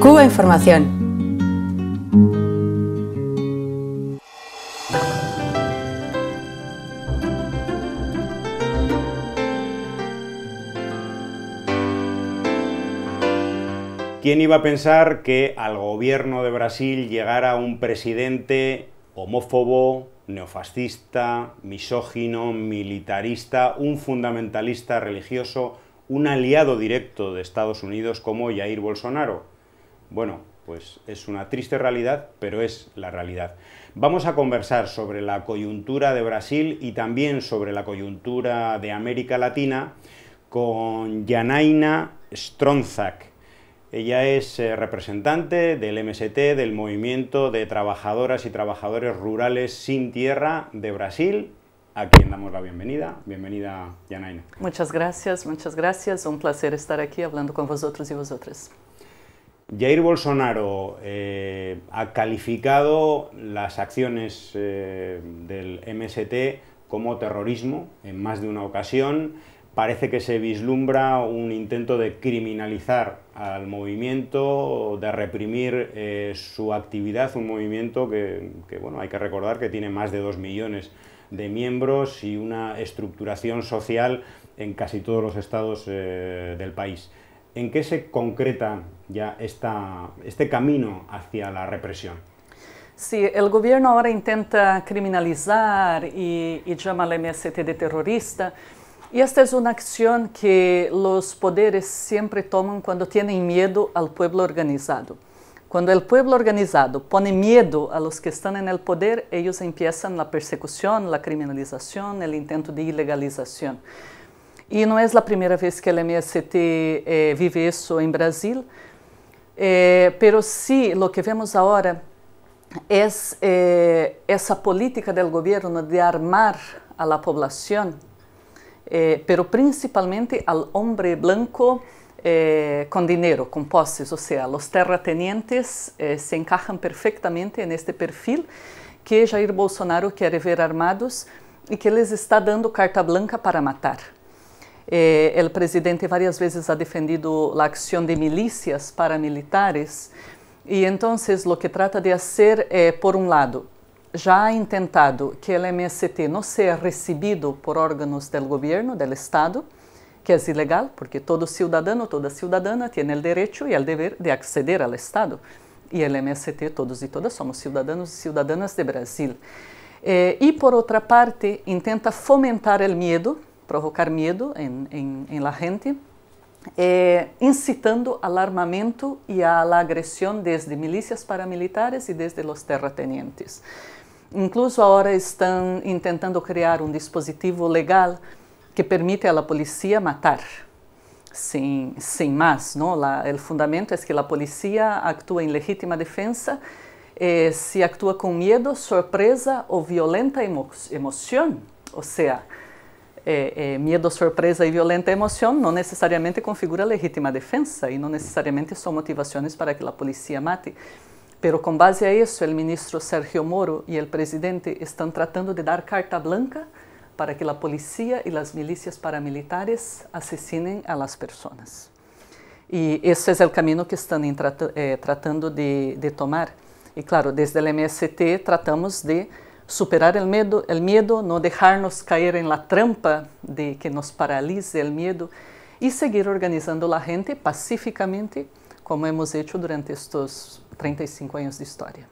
Cuba Información. ¿Quién iba a pensar que al gobierno de Brasil llegara un presidente homófobo, neofascista, misógino, militarista, un fundamentalista religioso, un aliado directo de Estados Unidos como Jair Bolsonaro? Bueno, pues es una triste realidad, pero es la realidad. Vamos a conversar sobre la coyuntura de Brasil y también sobre la coyuntura de América Latina con Janaina Stronzak. Ella es eh, representante del MST, del Movimiento de Trabajadoras y Trabajadores Rurales Sin Tierra de Brasil, a quien damos la bienvenida. Bienvenida, Janaina. Muchas gracias, muchas gracias. Un placer estar aquí hablando con vosotros y vosotras. Jair Bolsonaro eh, ha calificado las acciones eh, del MST como terrorismo en más de una ocasión. Parece que se vislumbra un intento de criminalizar al movimiento, de reprimir eh, su actividad, un movimiento que, que, bueno, hay que recordar que tiene más de dos millones de miembros y una estructuración social en casi todos los estados del país. ¿En qué se concreta ya este camino hacia la represión? Sí, el gobierno ahora intenta criminalizar y, y llama al MST de terrorista. Y esta es una acción que los poderes siempre toman cuando tienen miedo al pueblo organizado. Cuando el pueblo organizado pone miedo a los que están en el poder, ellos empiezan la persecución, la criminalización, el intento de ilegalización. E não é a primeira vez que o MST eh, vive isso em Brasil, eh, pero o que vemos agora é eh, essa política do governo de armar a la eh, pero principalmente ao homem blanco eh, com dinheiro, com posses, ou seja, os terratenientes eh, se encaixam perfeitamente neste perfil que Jair Bolsonaro quer ver armados e que eles está dando carta branca para matar. Eh, el presidente varias veces ha defendido la acción de milicias paramilitares y entonces lo que trata de hacer, eh, por un lado, já ha intentado que el MST não seja recebido por órgãos do governo, do Estado, que é ilegal, porque todo cidadão, toda cidadã tem o direito e o dever de acceder ao Estado. E o MST, todos e todas, somos cidadãos e cidadãs de Brasil. Eh, e, por outra parte, intenta fomentar o medo provocar medo em, em, em la gente, eh, incitando al armamento e à agressão desde milícias paramilitares e desde os terratenientes. Incluso agora estão tentando criar um dispositivo legal que permite à polícia matar. Sem, sem mais, não? La, el fundamento é que a polícia actua em legítima defesa eh, se actua com medo, surpresa ou violenta emo emoção. Ou seja, eh, medo, sorpresa e violenta emoção não necessariamente configura legítima defensa e não necessariamente são motivações para que a polícia mate. Pero com base a isso, o ministro Sergio Moro e o presidente estão tratando de dar carta blanca para que a polícia e as milícias paramilitares asesinen a las E esse é o caminho que estão eh, tratando de, de, tomar. E claro, desde o MST tratamos de superar el miedo, el miedo, no dejarnos caer en la trampa de que nos paralice el miedo y seguir organizando la gente pacíficamente como hemos hecho durante estos 35 años de historia.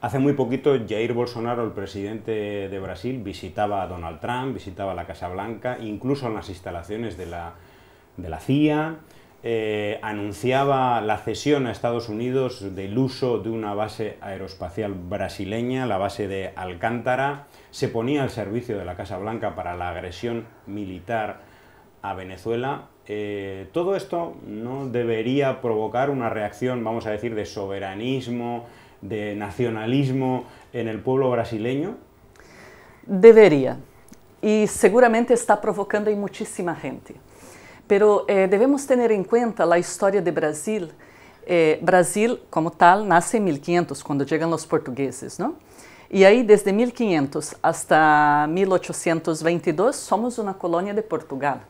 Hace muy poquito Jair Bolsonaro, el presidente de Brasil, visitaba a Donald Trump, visitaba la Casa Blanca, incluso en las instalaciones de la CIA. Eh, anunciaba la cesión a Estados Unidos del uso de una base aeroespacial brasileña, la base de Alcántara, se ponía al servicio de la Casa Blanca para la agresión militar a Venezuela. Eh, todo esto no debería provocar una reacción, vamos a decir, de soberanismo, de nacionalismo en el pueblo brasileño. Debería. Y seguramente está provocando en muchísima gente. Pero eh, ter em conta a história de Brasil. Eh, Brasil, como tal, nasce em 1500, quando chegam os portugueses, não? E aí, desde 1500 até 1822, somos uma colônia de Portugal.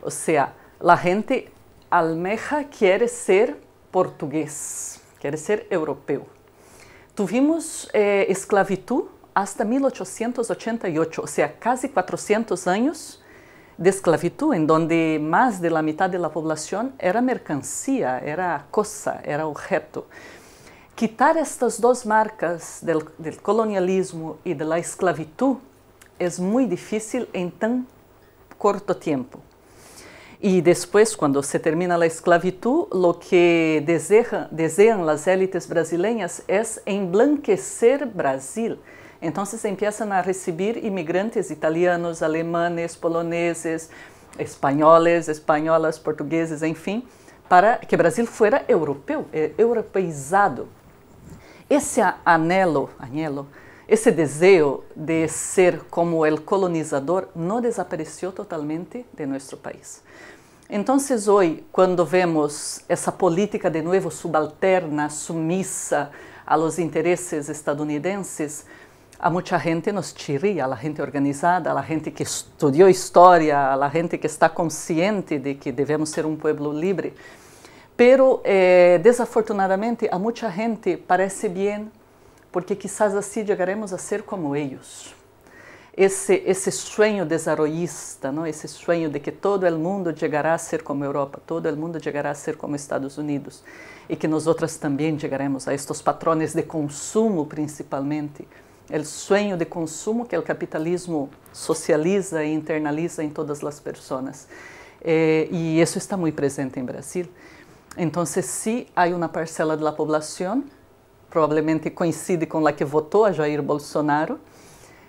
Ou seja, a gente almeja quer ser português, quer ser europeu. Tivemos eh, esclavitud até 1888, ou seja, quase 400 anos de esclavitud, en donde más de la mitad de la población era mercancía, era cosa, era objeto. Quitar estas dos marcas del, colonialismo y de la esclavitud es muy difícil en tan corto tiempo. Y después, cuando se termina la esclavitud, lo que desean, desean las élites brasileñas es emblanquecer Brasil. Então, se começam a receber imigrantes italianos, alemães, poloneses, espanhóis, espanholas, portugueses, enfim, para que Brasil fosse europeu, eh, europeizado. Esse anelo, anelo, esse desejo de ser como o colonizador não desapareceu totalmente de nosso país. Então, hoje, quando vemos essa política de novo subalterna, submissa aos interesses estadunidenses, a muita gente nos chirría, a gente organizada, a gente que estudou história, a gente que está consciente de que devemos ser um pueblo livre, Pero eh, desafortunadamente a muita gente parece bem, porque quizás assim chegaremos a ser como eles. Esse, esse sonho desarrollista, não? esse sonho de que todo o mundo chegará a ser como Europa, todo o mundo chegará a ser como Estados Unidos e que nós outras também chegaremos a estes patrones de consumo, principalmente, o sonho de consumo que o capitalismo socializa e internaliza em todas as pessoas. Eh, e isso está muito presente em Brasil. Então, se sí, há uma parcela da população, provavelmente coincide com a que votou a Jair Bolsonaro,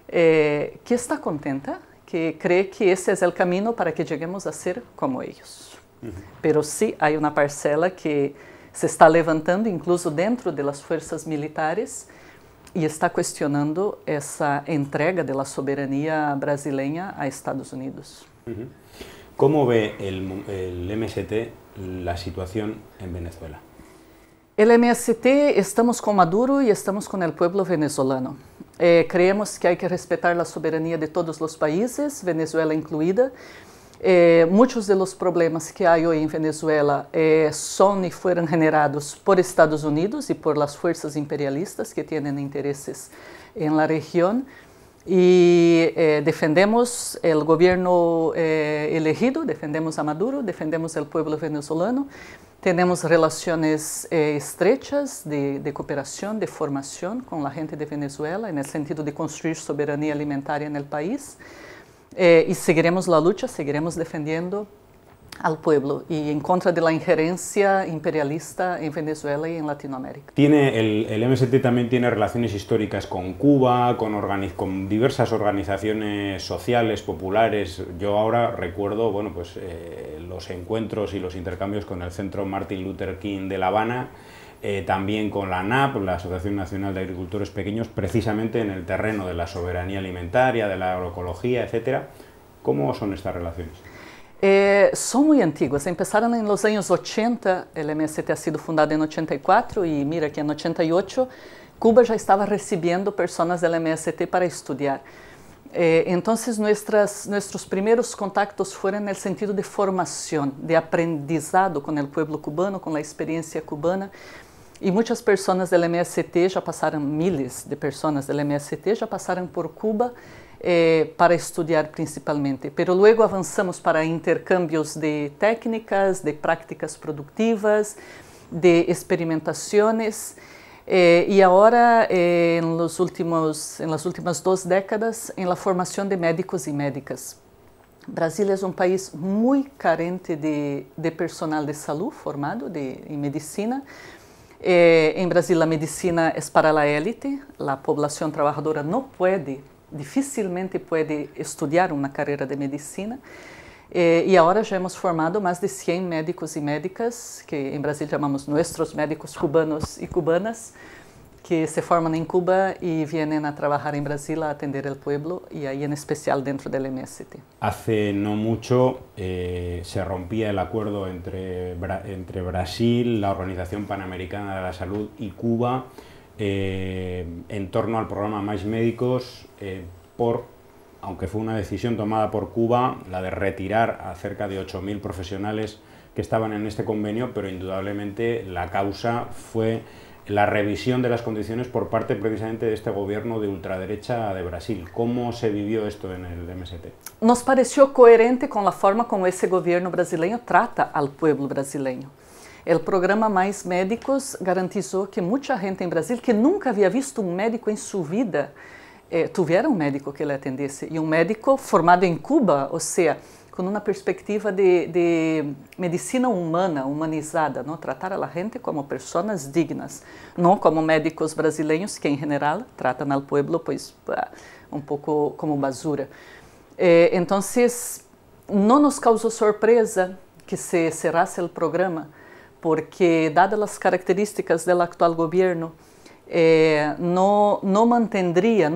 eh, que está contenta, que crê que esse é o caminho para que cheguemos a ser como eles. Mas Pero sim, sí, há uma parcela que se está levantando, incluso dentro das forças militares, e está questionando essa entrega da soberania brasileira a Estados Unidos. Como vê o MST a situação em Venezuela? O MST estamos com Maduro e estamos com o povo venezuelano. Eh, creemos que há que respeitar a soberania de todos os países, Venezuela incluída. Eh, muchos de los problemas que hay hoy en Venezuela eh, son y fueron generados por Estados Unidos y por las fuerzas imperialistas que tienen intereses en la región. Y eh, defendemos el gobierno elegido, defendemos a Maduro, defendemos al pueblo venezolano. Tenemos relaciones estrechas de cooperación, de formación con la gente de Venezuela en el sentido de construir soberanía alimentaria en el país. Eh, y seguiremos la lucha, seguiremos defendiendo al pueblo y en contra de la injerencia imperialista en Venezuela y en Latinoamérica. Tiene el, el MST también tiene relaciones históricas con Cuba, con, con diversas organizaciones sociales, populares. Yo ahora recuerdo bueno, pues, eh, los encuentros y los intercambios con el Centro Martin Luther King de La Habana, eh, también con la ANAP, la Asociación Nacional de Agricultores Pequeños, precisamente en el terreno de la soberanía alimentaria, de la agroecología, etcétera. ¿Cómo son estas relaciones? Eh, son muy antiguas. empezaron en los años 80, el MST ha sido fundado en 84 y mira que en 88 Cuba ya estaba recibiendo personas del MST para estudiar. Eh, entonces nuestras, nuestros primeros contactos fueron en el sentido de formación, de aprendizado con el pueblo cubano, con la experiencia cubana. E muitas pessoas do MST já passaram, milhares de pessoas do MST já passaram por Cuba eh, para estudar principalmente. Pero luego avançamos para intercâmbios de técnicas, de práticas produtivas, de experimentações. Eh, e agora, eh, nos últimos, em las últimas duas décadas, em la formação de médicos e médicas. Brasil é um país muito carente de, de personal de saúde formado de, em medicina. Eh, em Brasil, a medicina é para a élite, a população trabalhadora não pode, dificilmente pode estudar uma carreira de medicina. Eh, e agora já hemos formado mais de 100 médicos e médicas, que em Brasil chamamos nossos médicos cubanos e cubanas, que se forman en Cuba y vienen a trabajar en Brasil a atender el pueblo y ahí en especial dentro del MST. Hace no mucho eh, se rompía el acuerdo entre, entre Brasil, la Organización Panamericana de la Salud y Cuba eh, en torno al programa Más Médicos eh, por, aunque fue una decisión tomada por Cuba, la de retirar a cerca de 8.000 profesionales que estaban en este convenio, pero indudablemente la causa fue la revisión de las condiciones por parte precisamente de este gobierno de ultraderecha de Brasil. ¿Cómo se vivió esto en el MST? Nos pareció coherente con la forma como ese gobierno brasileño trata al pueblo brasileño. El programa Mais Médicos garantizó que mucha gente en em Brasil que nunca había visto un um médico en em su vida eh, tuviera un um médico que le atendiese y e un um médico formado en em Cuba, o sea, com uma perspectiva de, de, medicina humana, humanizada, não tratar a la gente como pessoas dignas, não como médicos brasileiros que em geral, tratam al pueblo pois um pouco como basura. Eh, entonces, não nos causou sorpresa que se cerrasse o programa, porque dadas as características do atual governo, eh, é, no, no mantendría,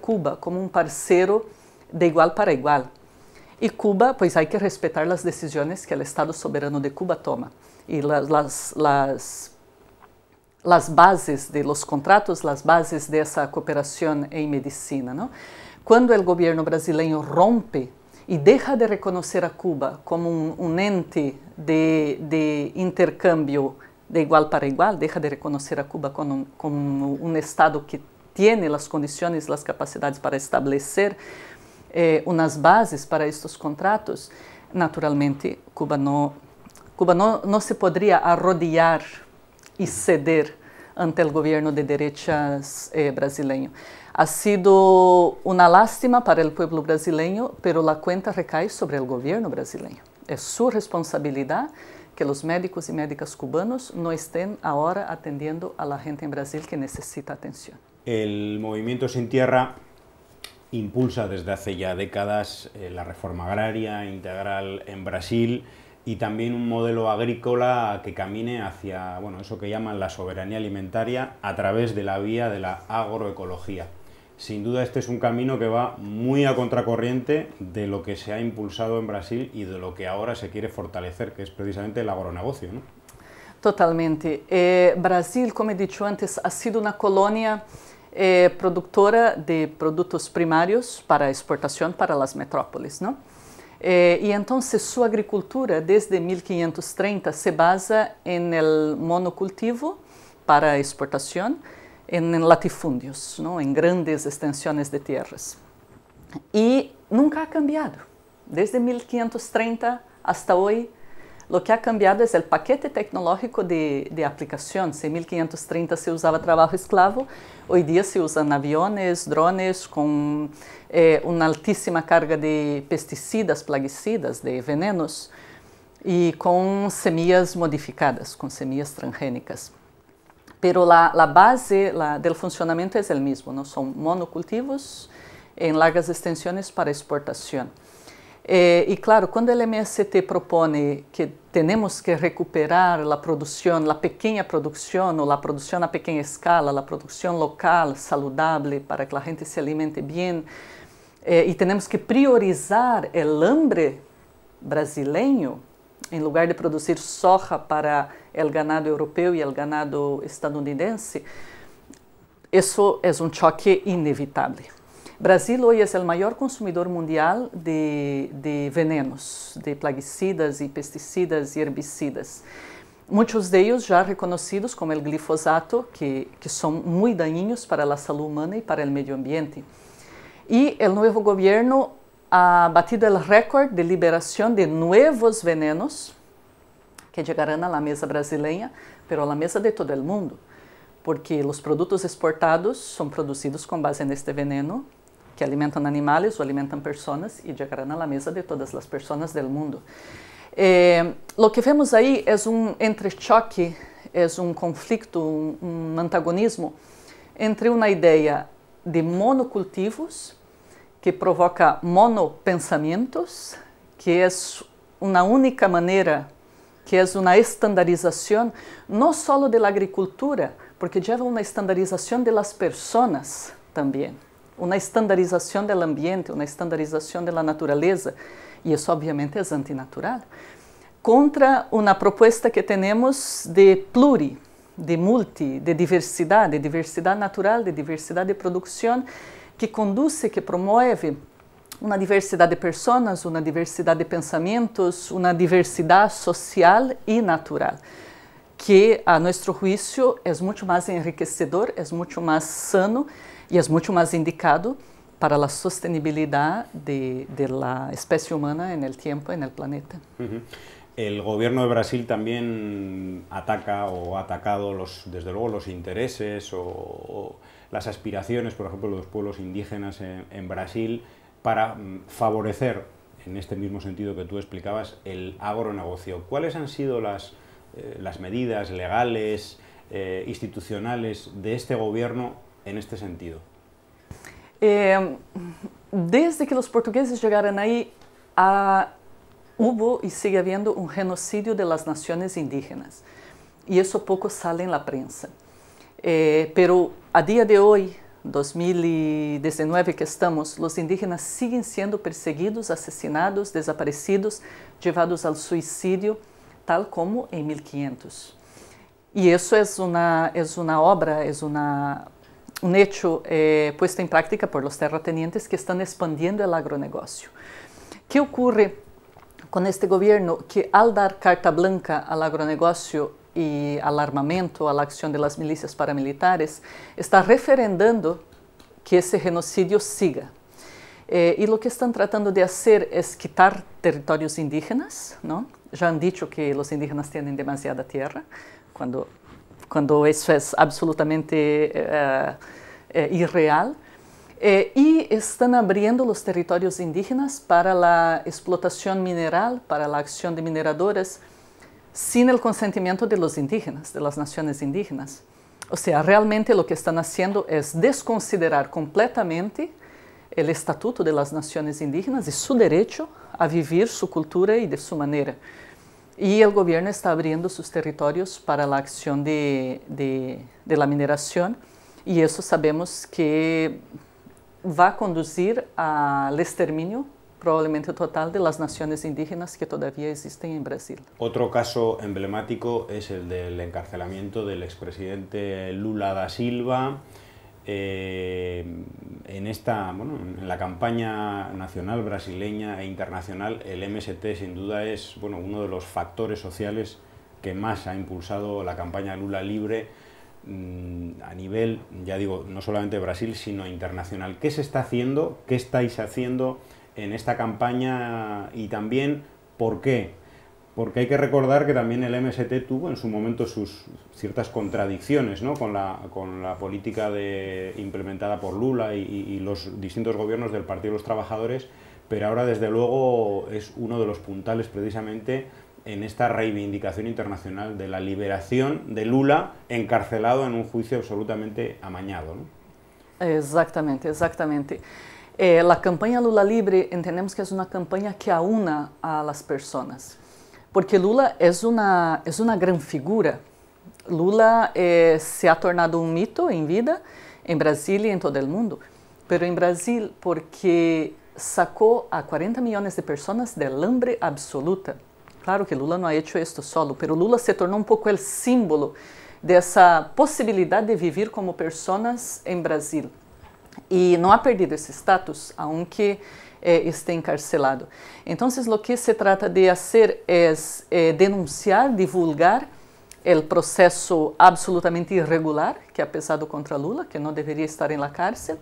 Cuba como um parceiro de igual para igual e Cuba, pois, há que respeitar as decisões que o Estado soberano de Cuba toma e las, las, las, bases de los contratos, as bases de cooperação em medicina. não? Quando o governo brasileiro rompe e deja de reconhecer a Cuba como um ente de, de, intercâmbio de igual para igual, deja de reconhecer a Cuba como um como Estado que tem as condições, as capacidades para estabelecer eh, umas bases para estes contratos, naturalmente Cuba não Cuba não, não se poderia arrodillar e ceder ante o governo de derechas eh, brasileiro. Ha sido uma lástima para o povo brasileiro, pero a conta recai sobre o governo brasileiro. É sua responsabilidade que os médicos e médicas cubanos não estén agora atendendo a la gente em Brasil que necessita atenção. O movimento sin Tierra impulsa desde hace ya décadas eh, la reforma agraria integral en Brasil y también un modelo agrícola que camine hacia bueno, eso que llaman la soberanía alimentaria a través de la vía de la agroecología. Sin duda este es un camino que va muy a contracorriente de lo que se ha impulsado en Brasil y de lo que ahora se quiere fortalecer, que es precisamente el agronegocio. ¿no? Totalmente. Eh, Brasil, como he dicho antes, ha sido una colonia eh, é productora de productos primarios para exportación para las metrópolis, ¿no? É, eh, y entonces su agricultura desde 1530 se basa en el monocultivo para exportación, en, en latifundios, ¿no? en grandes extensiones de tierras. Y nunca ha cambiado. Desde 1530 hasta hoy Lo que ha cambiado es el paquete tecnológico de, de aplicaciones. En 1530 se usaba trabajo esclavo, hoy día se usan aviones, drones con eh, una altísima carga de pesticidas, plaguicidas, de venenos y con semillas modificadas, con semillas transgénicas. Pero la, la base la, del funcionamiento es el mismo, ¿no? son monocultivos en largas extensiones para exportación. Eh, claro, quando o MST propõe que temos que recuperar a produção, a pequena produção, ou a produção a pequena escala, a produção local saudável, para que a gente se alimente bem, eh, y que priorizar o hambre brasileiro em lugar de produzir soja para o ganado europeu e o ganado estadunidense, isso es um choque inevitável. Brasil hoje é o maior consumidor mundial de, de venenos, de plaguicidas e pesticidas e herbicidas. Muitos deles já reconhecidos como o glifosato, que, que são muito daninhos para a saúde humana e para o meio ambiente. E o novo governo ha batido o recorde de liberação de novos venenos que chegarão à mesa brasileira, pero à mesa de todo o mundo, porque os produtos exportados são produzidos com base neste veneno que alimentam animais ou alimentam pessoas e chegarão à mesa de todas as pessoas do mundo. Eh, lo que vemos aí é um entrechoque, é um conflito, um, um antagonismo entre uma ideia de monocultivos, que provoca monopensamentos, que é uma única maneira, que é uma estandarização, não só da agricultura, porque leva uma estandarização das pessoas também uma estandarização do ambiente, uma estandarização da natureza, e isso obviamente é antinatural, contra uma proposta que temos de pluri, de multi, de diversidade, de diversidade natural, de diversidade de produção, que conduz, que promove uma diversidade de pessoas, uma diversidade de pensamentos, uma diversidade social e natural, que a nosso juízo é muito mais enriquecedor, é muito mais sano y e es mucho más indicado para la sostenibilidad de, de la especie humana en el tiempo, en el planeta. El gobierno de Brasil también ataca o ha atacado, los, desde luego, los intereses o, las aspiraciones, por ejemplo, de los pueblos indígenas en, Brasil para mm, favorecer, en este mismo sentido que tú explicabas, el agronegocio. ¿Cuáles han sido las, eh, las medidas legales, eh, institucionales de este gobierno en este sentido? Eh, desde que os portugueses chegaram aí, a, hubo e sigue havendo um genocídio de las naciones indígenas. E isso pouco sale la prensa. Eh, pero a dia de hoje, 2019 que estamos, os indígenas siguen sendo perseguidos, assassinados, desaparecidos, levados ao suicídio, tal como em 1500. E isso é uma obra, é uma un hecho eh, puesto en práctica por los terratenientes que están expandiendo el agronegocio. ¿Qué ocurre con este gobierno que al dar carta blanca al agronegocio y al armamento, a la acción de las milicias paramilitares, está referendando que ese genocidio siga? Eh, y lo que están tratando de hacer es quitar territorios indígenas, ¿no? Ya han dicho que los indígenas tienen demasiada tierra, cuando cuando eso es absolutamente eh, eh, irreal. Eh, y están abriendo los territorios indígenas para la explotación mineral, para la acción de mineradoras, sin el consentimiento de los indígenas, de las naciones indígenas. O sea, realmente lo que están haciendo es desconsiderar completamente el Estatuto de las Naciones Indígenas y su derecho a vivir su cultura y de su manera. Y el gobierno está abriendo sus territorios para la acción de, la mineración y eso sabemos que va a conducir al exterminio probablemente total de las naciones indígenas que todavía existen en Brasil. Otro caso emblemático es el del encarcelamiento del expresidente Lula da Silva, eh, en esta, en la campaña nacional brasileña e internacional, el MST sin duda es bueno, uno de los factores sociales que más ha impulsado la campaña Lula libre mm, a nivel, ya digo, no solamente Brasil, sino internacional. ¿Qué se está haciendo? ¿Qué estáis haciendo en esta campaña? Y también, ¿por qué? porque hay que recordar que también el MST tuvo en su momento sus ciertas contradicciones con, la, política de, implementada por Lula y, los distintos gobiernos del Partido de los Trabajadores, pero ahora desde luego es uno de los puntales precisamente en esta reivindicación internacional de la liberación de Lula encarcelado en un juicio absolutamente amañado. Exactamente, exactamente. Eh, la campaña Lula Libre entendemos que es una campaña que aúna a las personas. porque Lula é uma, é uma grande figura. Lula eh, se ha tornado um mito em vida, em Brasília e em todo o mundo. Pero em Brasil, porque sacou a 40 milhões de pessoas de hambre absoluta. Claro que Lula não ha hecho isso solo, pero Lula se tornou um pouco o símbolo dessa possibilidade de viver como pessoas em Brasil. E não ha perdido esse status, aunque eh, é, esté encarcelado. Então, o que se trata de fazer é eh, denunciar, divulgar o processo absolutamente irregular que ha pesado contra Lula, que não deveria estar em la cárcel.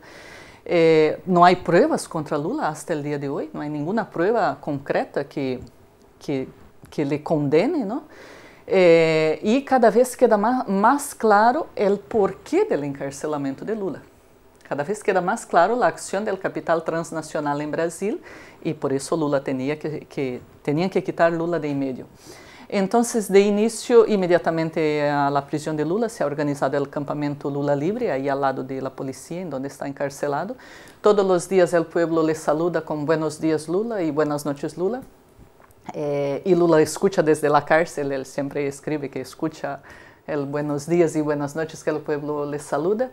Eh, não há provas contra Lula até o dia de hoje, não há nenhuma prova concreta que, que, que lhe condene, não? Eh, e cada vez queda mais, mais claro o porquê do encarcelamento de Lula. Cada vez queda más claro la acción del capital transnacional en Brasil y por eso Lula tenía que, que, que quitar Lula de en medio. Entonces, de inicio, inmediatamente a la prisión de Lula se ha organizado el campamento Lula Libre, ahí al lado de la policía, en donde está encarcelado. Todos los días el pueblo le saluda con buenos días Lula y buenas noches Lula. Eh, y Lula escucha desde la cárcel, él siempre escribe que escucha el buenos días y buenas noches que el pueblo le saluda.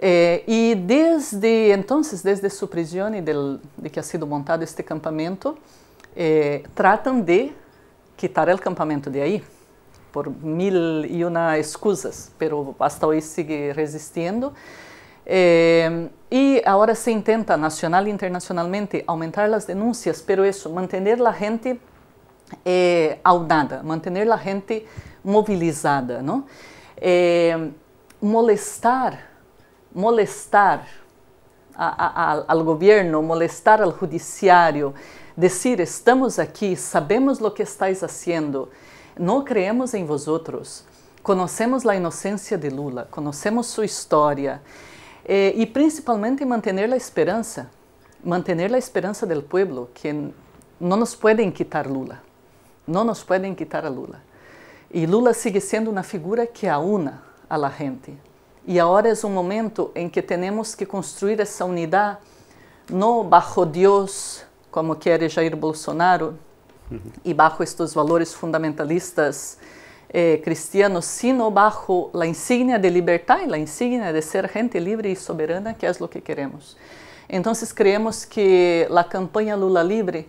Eh, desde então, desde sua prisão e desde de que ha sido montado este campamento, eh, de quitar o campamento de aí, por mil e uma excusas, pero hasta hoje, sigue resistindo. Eh, agora se intenta nacional e internacionalmente aumentar as denúncias, pero isso, manter la gente eh, audada, manter la gente movilizada, não? Eh, molestar molestar ao governo, molestar ao judiciário, dizer estamos aqui, sabemos o que estáis fazendo, não creemos em vosotros, conhecemos a inocência de Lula, conhecemos sua história eh, e principalmente manter a esperança, manter a esperança do povo que não nos podem quitar Lula, não nos podem quitar a Lula. E Lula sigue sendo uma figura que aúna a la gente, e agora é um momento em que temos que construir essa unidade no bajo Deus, como quer Jair Bolsonaro, uhum. e bajo estes valores fundamentalistas eh, cristianos, sino bajo a insignia de liberdade, e a insignia de ser gente livre e soberana, que é o que queremos. Então, creemos que a campanha Lula Libre,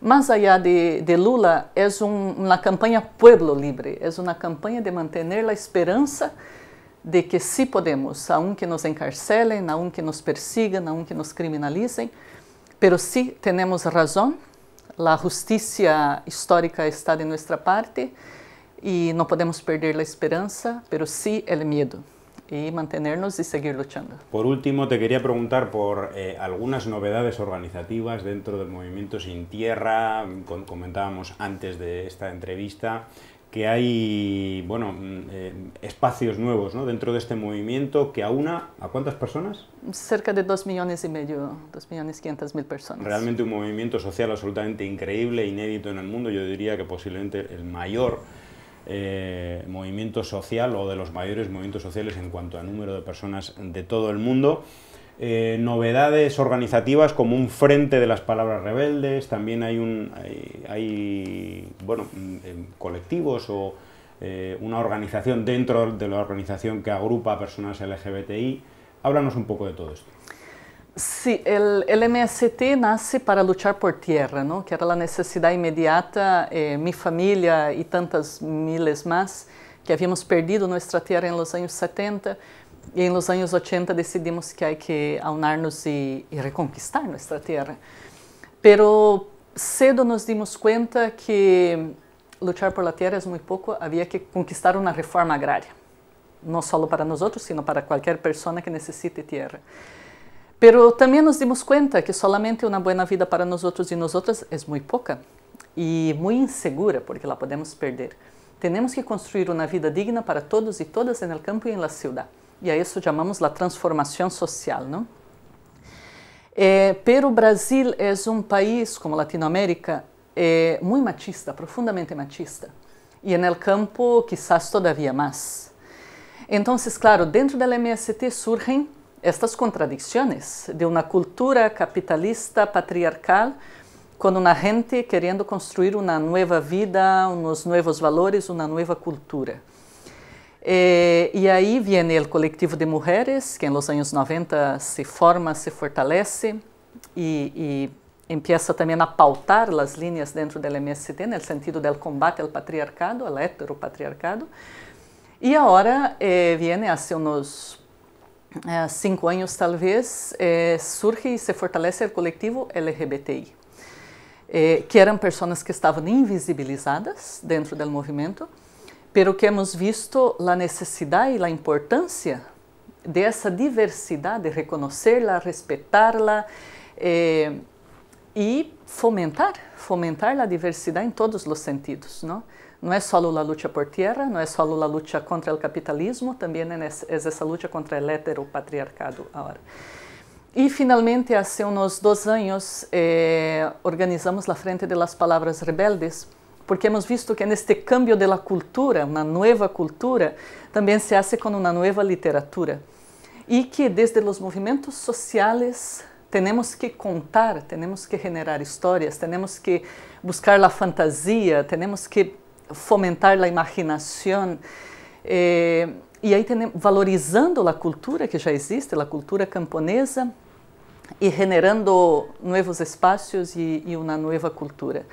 mais allá de, de Lula, é uma campanha campaña Pueblo Libre, é uma campanha de manter a esperança de que se podemos, a um que nos encarcelem, a um que nos persigam, a um que nos criminalizem, pero se temos razão, a justiça histórica está de nossa parte e não podemos perder a esperança, pero sim é o medo. y mantenernos y seguir luchando. Por último, te quería preguntar por eh, algunas novedades organizativas dentro del movimiento Sin Tierra, comentábamos antes de esta entrevista que hay bueno mm, eh, espacios nuevos dentro de este movimiento que aúna a cuántas personas cerca de dos millones y medio dos millones quinientas mil personas realmente un movimiento social absolutamente increíble inédito en el mundo yo diría que posiblemente el mayor eh, movimiento social o de los mayores movimientos sociales en cuanto a número de personas de todo el mundo. Eh, novedades organizativas como un frente de las palabras rebeldes, también hay, un, hay, bueno, mm, em, colectivos o eh, una organización dentro de la organización que agrupa a personas LGBTI. Háblanos un poco de todo esto. Sí, o MST nasce para lutar por terra, não, que era a necessidade inmediata, eh, família e y tantas milhas mais que habíamos perdido nossa terra em los anos 70 e em los anos 80 decidimos que há que aunarnos e e reconquistar nossa terra. Pero cedo nos dimos conta que lutar por la é muito pouco. Havia que conquistar uma reforma agrária, não só para outros, sino para qualquer pessoa que necessite terra. Pero também nos dimos conta que solamente uma boa vida para nós outros e nós outras é muito pouca e muito insegura, porque la podemos perder. Temos que construir uma vida digna para todos e todas no campo e na cidade. E a isso chamamos la transformação social, não? Eh, pero Brasil é um país, como Latinoamérica, eh, muito machista, profundamente machista. E no campo, quizás, todavía mais. Então, claro, dentro da MST surgem estas contradições de uma cultura capitalista patriarcal com uma gente querendo construir uma nova vida, uns novos valores, uma nova cultura. Eh, e aí vem o coletivo de mulheres, que nos anos 90 se forma, se fortalece e, e empieza também a pautar as linhas dentro da MST, no sentido do combate ao patriarcado, ao heteropatriarcado. E agora eh, vem, há uns é, cinco anos talvez, eh, surge e se fortalece o coletivo LGBTI, eh, é, que eram pessoas que estavam invisibilizadas dentro do movimento, pero que hemos visto a necessidade e a importância dessa de diversidade, reconhecê-la, respeitá-la eh, e fomentar, fomentar a diversidade em todos os sentidos, não? não é só a luta por terra, não é só a luta contra o capitalismo, também é, é essa luta contra o heteropatriarcado agora. E finalmente, há uns dois anos, eh, organizamos a Frente de las Palavras Rebeldes, porque hemos visto que neste cambio de la cultura, uma nova cultura, também se hace com uma nova literatura. E que desde os movimentos sociais temos que contar, temos que generar histórias, temos que buscar a fantasia, temos que fomentar a imaginação. Eh, e aí tem, valorizando a cultura que já existe, a cultura camponesa, e generando novos espaços e, e uma nova cultura.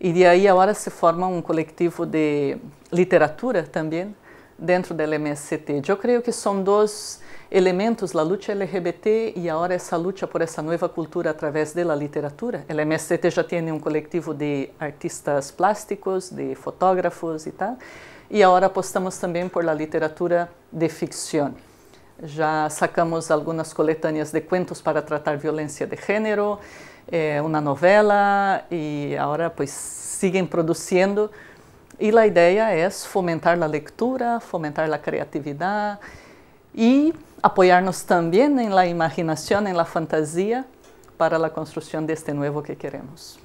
E de aí agora se forma um coletivo de literatura também, dentro do LMSCT. Eu creio que são dois elementos, a luta LGBT e agora essa luta por essa nova cultura através da literatura. O MSCT já tem um coletivo de artistas plásticos, de fotógrafos e tal, e agora apostamos também por la literatura de ficção. Já sacamos algumas coletâneas de cuentos para tratar violência de gênero, eh, uma novela, e agora, pois, seguem produzindo. Y e la idea es fomentar la lectura, fomentar e em la creatividad y apoyarnos también en em la imaginación, en la fantasía para la construcción de este nuevo que queremos.